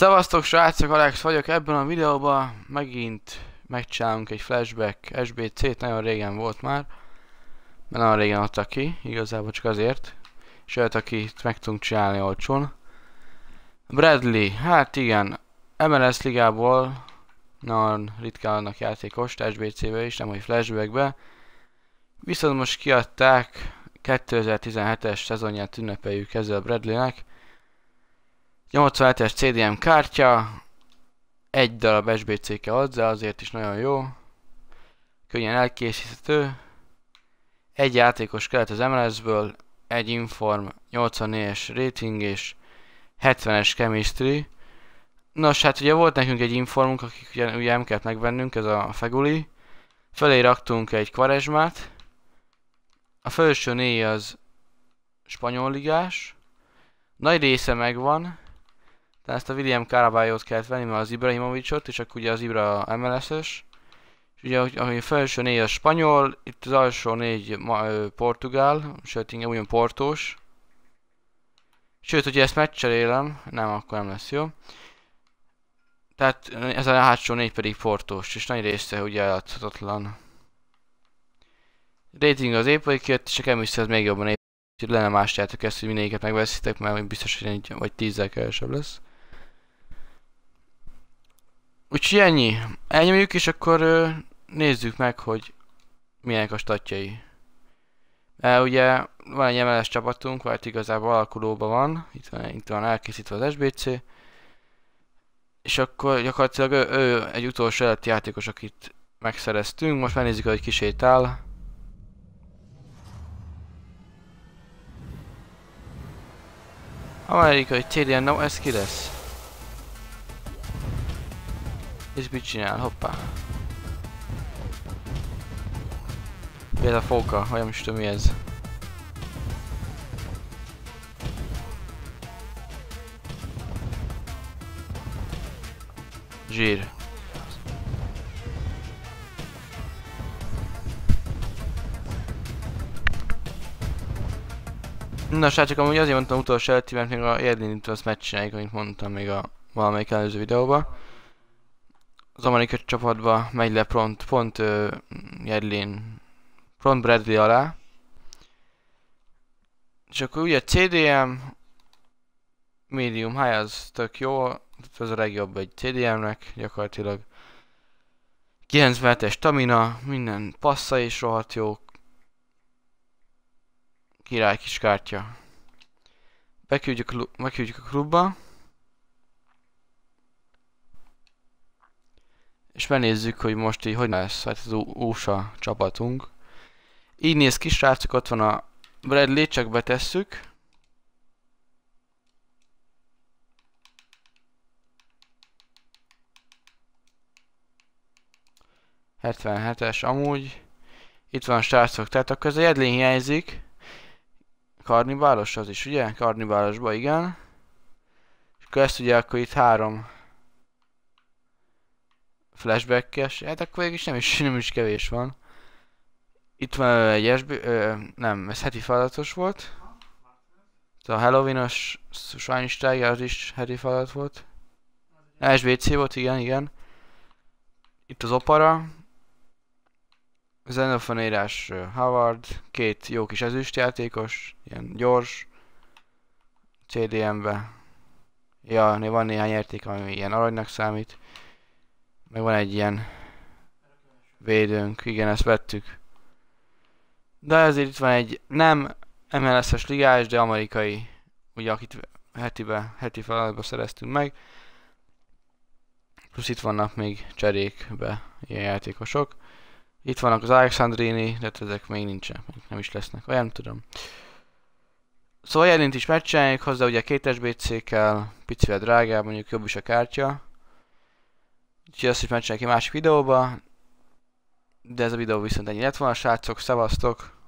Szevasztok srácok, Alex vagyok, ebben a videóban megint megcsinálunk egy flashback SBC-t, nagyon régen volt már, mert nagyon régen adta ki, igazából csak azért, és olyat, aki meg tudunk csinálni olcsón. Bradley, hát igen, MLS ligából nagyon ritkán adnak játékost, SBC-be is, nem hogy flashbackbe, viszont most kiadták 2017-es szezonját ünnepeljük ezzel a Bradleynek, 87-es CDM kártya, egy darab SBC-ke hozzá, azért is nagyon jó. Könnyen elkészíthető. Egy játékos kelet az MLS-ből, egy Inform 84-es rating és 70-es chemistry. Nos, hát ugye volt nekünk egy informunk, akik ugye, ugye nem kellett megvennünk, ez a Feguli. Fölé raktunk egy kvarezsmát. A felső négy az spanyol ligás. Nagy része megvan. De ezt a William caraballo kellett venni, mert az Ibrahimovicsot, és akkor ugye az Ibra MLS-ös. És ugye a felső négy a spanyol, itt az alsó négy ma, ö, portugál, sőt inkább ugyan portós. Sőt, hogyha ezt meccserélem, nem, akkor nem lesz jó. Tehát ez a hátsó négy pedig portós, és nagy része ugye eladhatatlan. Rating az épp, vagy kért, és a chemistry még jobban épp. Lenne más játok ezt, hogy mindegyiket megveszitek, mert biztos, hogy egy vagy tízzel kevesebb lesz. Úgyhogy ennyi. Elnyomjuk, és akkor ö, nézzük meg, hogy milyenek a statjai. E, ugye van egy MLS csapatunk, vagy igazából alakulóban van, itt van, itt van elkészítve az SBC, és akkor gyakorlatilag ő, ő egy utolsó előtti játékos, akit megszereztünk, most megnézzük, hogy kisétál. Amerikai TDN, no, ez ki lesz? És mit csinál? Hoppá. Mi ez a fóka? nem is tudom mi ez. Zsír. Na srácok, amúgy azért mondtam utolsó előtti, mert még a érdinítő azt megcsináljuk, amit mondtam még a valamelyik előző videóban az amerikai csapatba megy le pont, pont uh, Jedlin, pont Bradley alá. És akkor ugye CDM, medium high az tök jó, ez a legjobb egy CDM-nek gyakorlatilag. 97-es stamina, minden passza is rohadt jó. Király kis kártya. Beküldjük, beküldjük a klubba. és megnézzük, hogy most így hogy lesz hát az USA csapatunk. Így néz ki, srácok, ott van a Bradley, csak betesszük. es amúgy. Itt van srácok, tehát akkor ez a Jedlin hiányzik. Karnibálos az is, ugye? Karnibálosba, igen. És akkor ezt ugye akkor itt három flashbackes, hát akkor végig nem is, nem is kevés van. Itt van egy SB, ö, nem, ez heti feladatos volt. A Halloween-os Schweinsteiger az is heti feladat volt. SBC volt, igen, igen. Itt az opera. írás Howard, két jó kis játékos, ilyen gyors. CDM-be. Ja, van néhány érték, ami ilyen aranynak számít. Meg van egy ilyen védőnk. Igen, ezt vettük. De ezért itt van egy nem MLS-es ligás, de amerikai, ugye akit hetibe, heti feladatba szereztünk meg. Plusz itt vannak még cserékbe ilyen játékosok. Itt vannak az Alexandrini, de hát ezek még nincsenek, nem is lesznek, olyan nem tudom. Szóval jelint is meccseljük hozzá, ugye két SBC kel picivel drágább, mondjuk jobb is a kártya. Úgyhogy azt is megcsinálok egy másik videóba. De ez a videó viszont ennyi lett volna, srácok, szevasztok!